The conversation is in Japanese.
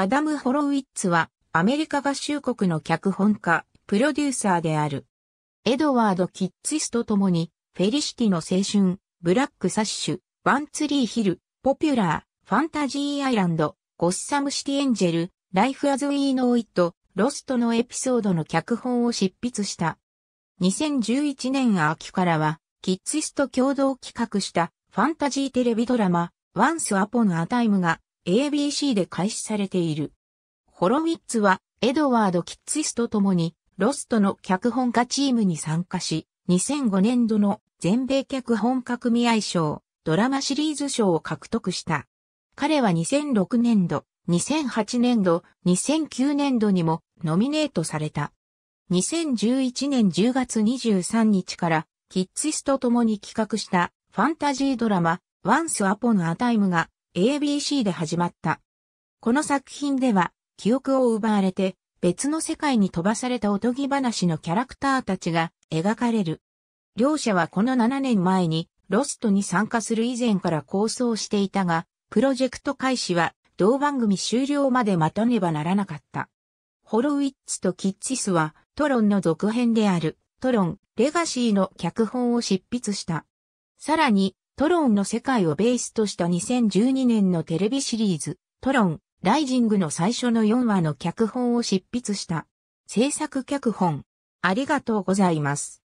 アダム・ホロウィッツは、アメリカ合衆国の脚本家、プロデューサーである。エドワード・キッツスと共に、フェリシティの青春、ブラック・サッシュ、ワンツリー・ヒル、ポピュラー、ファンタジー・アイランド、ゴッサム・シティ・エンジェル、ライフ・アズ・ウィー・ノー・イット、ロストのエピソードの脚本を執筆した。2011年秋からは、キッズスと共同企画したファンタジーテレビドラマ、ワンス・アポン・ア・タイムが ABC で開始されている。ホロウィッツはエドワード・キッツィスと共にロストの脚本家チームに参加し、2005年度の全米脚本家組合賞、ドラマシリーズ賞を獲得した。彼は2006年度、2008年度、2009年度にもノミネートされた。2011年10月23日からキッズスと共に企画したファンタジードラマ Once Upon a Time が ABC で始まった。この作品では、記憶を奪われて、別の世界に飛ばされたおとぎ話のキャラクターたちが描かれる。両者はこの7年前に、ロストに参加する以前から構想していたが、プロジェクト開始は、同番組終了まで待たねばならなかった。ホロウィッツとキッチスは、トロンの続編である、トロン、レガシーの脚本を執筆した。さらに、トロンの世界をベースとした2012年のテレビシリーズ、トロン、ライジングの最初の4話の脚本を執筆した。制作脚本。ありがとうございます。